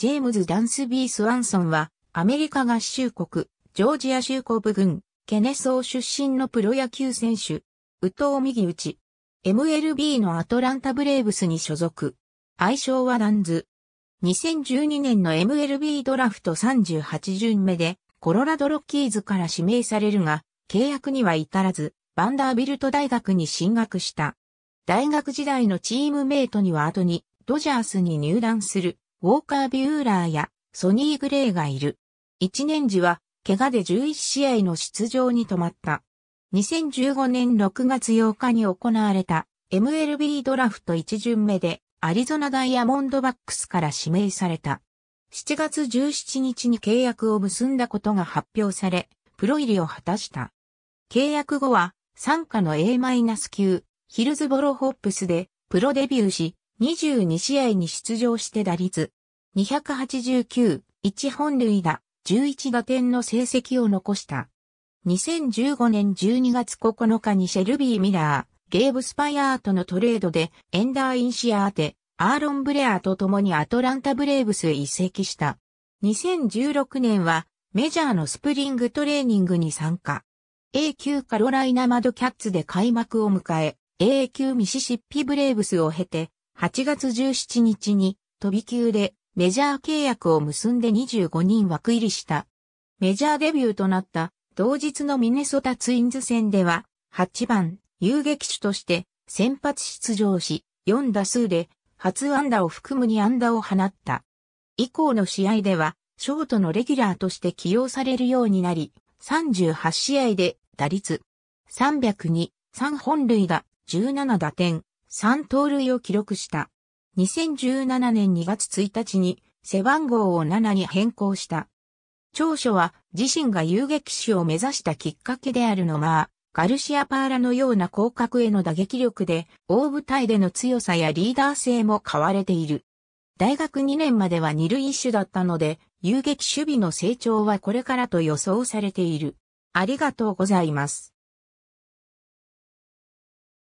ジェームズ・ダンスビー・スワンソンは、アメリカ合衆国、ジョージア州国軍、ケネソー出身のプロ野球選手、ウト藤右打ち。MLB のアトランタブレーブスに所属。愛称はダンズ。2012年の MLB ドラフト38巡目で、コロラドロッキーズから指名されるが、契約には至らず、バンダービルト大学に進学した。大学時代のチームメイトには後に、ドジャースに入団するウォーカー・ビューラーやソニー・グレイがいる。1年時は、怪我で11試合の出場に止まった。2015年6月8日に行われた MLB ドラフト1巡目でアリゾナダイヤモンドバックスから指名された。7月17日に契約を結んだことが発表され、プロ入りを果たした。契約後は、参加の A- 級、ヒルズボロホップスでプロデビューし、22試合に出場して打率289、1本塁打、11打点の成績を残した。2015年12月9日にシェルビー・ミラー、ゲーブ・スパイアーとのトレードでエンダー・インシアーテ、アーロン・ブレアーと共にアトランタ・ブレーブスへ移籍した。2016年はメジャーのスプリングトレーニングに参加。A 級カロライナ・マドキャッツで開幕を迎え、A 級ミシシッピ・ブレーブスを経て、8月17日に飛び級でメジャー契約を結んで25人枠入りした。メジャーデビューとなった同日のミネソタツインズ戦では8番遊撃手として先発出場し4打数で初安打を含む2安打を放った。以降の試合ではショートのレギュラーとして起用されるようになり38試合で打率302、3本塁打、17打点、3盗塁を記録した。2017年2月1日に背番号を7に変更した。長所は自身が遊撃手を目指したきっかけであるのが、ガルシア・パーラのような広角への打撃力で、大舞台での強さやリーダー性も買われている。大学2年までは二塁手だったので、遊撃守備の成長はこれからと予想されている。ありがとうございます。